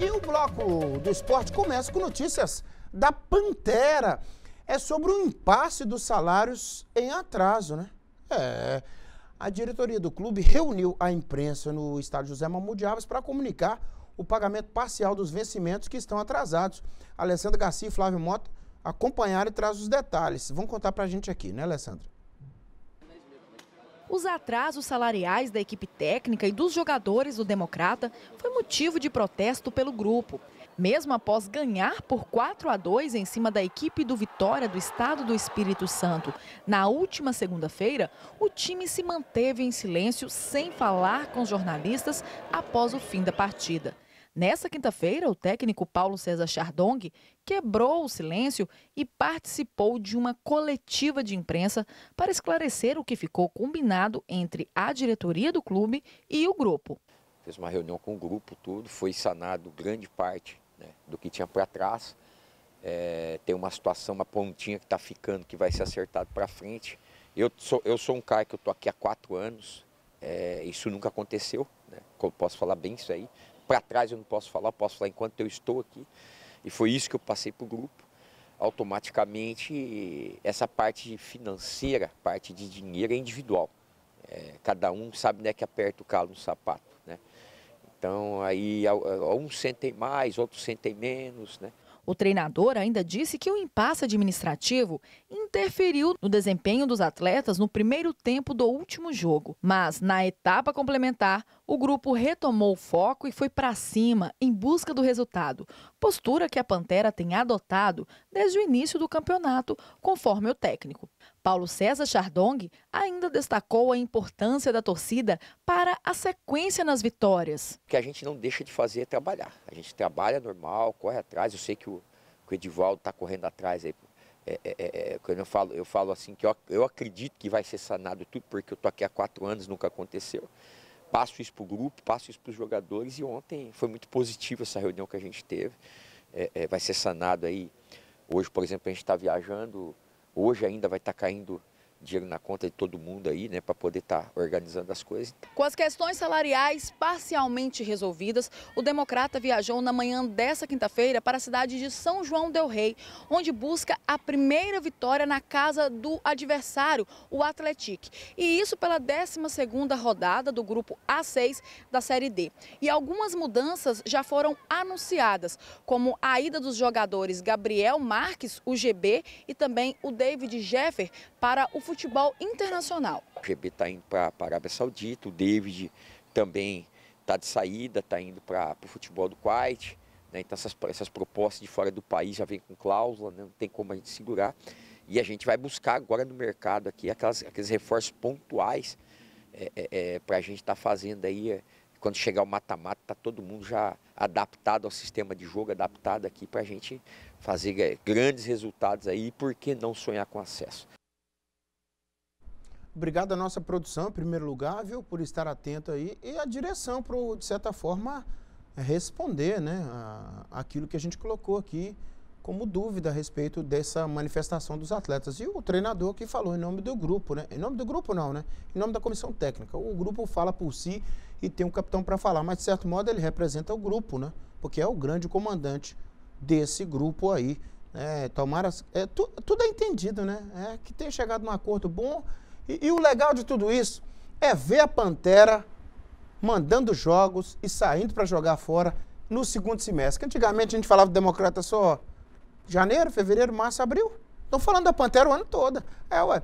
E o bloco do esporte começa com notícias da Pantera. É sobre o impasse dos salários em atraso, né? É. A diretoria do clube reuniu a imprensa no estádio José Mamudiabas para comunicar o pagamento parcial dos vencimentos que estão atrasados. Alessandra Garcia e Flávio Mota acompanharam e trazem os detalhes. Vão contar para a gente aqui, né, Alessandra? Os atrasos salariais da equipe técnica e dos jogadores do Democrata foi motivo de protesto pelo grupo. Mesmo após ganhar por 4 a 2 em cima da equipe do Vitória do Estado do Espírito Santo na última segunda-feira, o time se manteve em silêncio sem falar com os jornalistas após o fim da partida. Nessa quinta-feira, o técnico Paulo César Chardong quebrou o silêncio e participou de uma coletiva de imprensa para esclarecer o que ficou combinado entre a diretoria do clube e o grupo. Fez uma reunião com o grupo, tudo, foi sanado grande parte né, do que tinha para trás. É, eh, tem uma situação, uma pontinha que está ficando, que vai ser acertado para frente. Eu sou, eu sou um cara que eu estou aqui há quatro anos, é, isso nunca aconteceu, né? posso falar bem isso aí, para trás eu não posso falar, posso falar enquanto eu estou aqui. E foi isso que eu passei para o grupo. Automaticamente, essa parte financeira, parte de dinheiro é individual. É, cada um sabe né que aperta o calo no sapato, né? Então, aí, um sentem mais, outros sentem menos, né? O treinador ainda disse que o impasse administrativo interferiu no desempenho dos atletas no primeiro tempo do último jogo, mas na etapa complementar, o grupo retomou o foco e foi para cima em busca do resultado, postura que a Pantera tem adotado desde o início do campeonato, conforme o técnico. Paulo César Chardong ainda destacou a importância da torcida para a sequência nas vitórias. O que a gente não deixa de fazer é trabalhar. A gente trabalha normal, corre atrás. Eu sei que o, o Edivaldo está correndo atrás aí. É, é, é, é, quando eu falo, eu falo assim que eu, eu acredito que vai ser sanado tudo, porque eu estou aqui há quatro anos, nunca aconteceu. Passo isso para o grupo, passo isso para os jogadores e ontem foi muito positiva essa reunião que a gente teve. É, é, vai ser sanado aí. Hoje, por exemplo, a gente está viajando Hoje ainda vai estar tá caindo dinheiro na conta de todo mundo aí, né, para poder estar tá organizando as coisas. Com as questões salariais parcialmente resolvidas, o democrata viajou na manhã dessa quinta-feira para a cidade de São João del Rei, onde busca a primeira vitória na casa do adversário, o Atlético, E isso pela 12ª rodada do grupo A6 da Série D. E algumas mudanças já foram anunciadas, como a ida dos jogadores Gabriel Marques, o GB, e também o David Jeffer para o futebol futebol internacional. O GB está indo para a Arábia Saudita, o David também está de saída, está indo para o futebol do Kuwait. Né? Então essas, essas propostas de fora do país já vêm com cláusula, né? não tem como a gente segurar. E a gente vai buscar agora no mercado aqui aquelas, aqueles reforços pontuais é, é, é para a gente estar tá fazendo aí. É, quando chegar o mata-mata, está todo mundo já adaptado ao sistema de jogo, adaptado aqui para a gente fazer é, grandes resultados aí e por que não sonhar com acesso? Obrigado à nossa produção, em primeiro lugar, viu, por estar atento aí e a direção para, de certa forma, responder, né, a, aquilo que a gente colocou aqui como dúvida a respeito dessa manifestação dos atletas. E o treinador que falou em nome do grupo, né? Em nome do grupo não, né? Em nome da comissão técnica. O grupo fala por si e tem um capitão para falar, mas de certo modo ele representa o grupo, né? Porque é o grande comandante desse grupo aí. Né? Tomara, é, tu, tudo é entendido, né? É que tenha chegado um acordo bom e, e o legal de tudo isso é ver a Pantera mandando jogos e saindo para jogar fora no segundo semestre. Que antigamente a gente falava do Democrata só janeiro, fevereiro, março, abril. Estão falando da Pantera o ano todo. É, ué.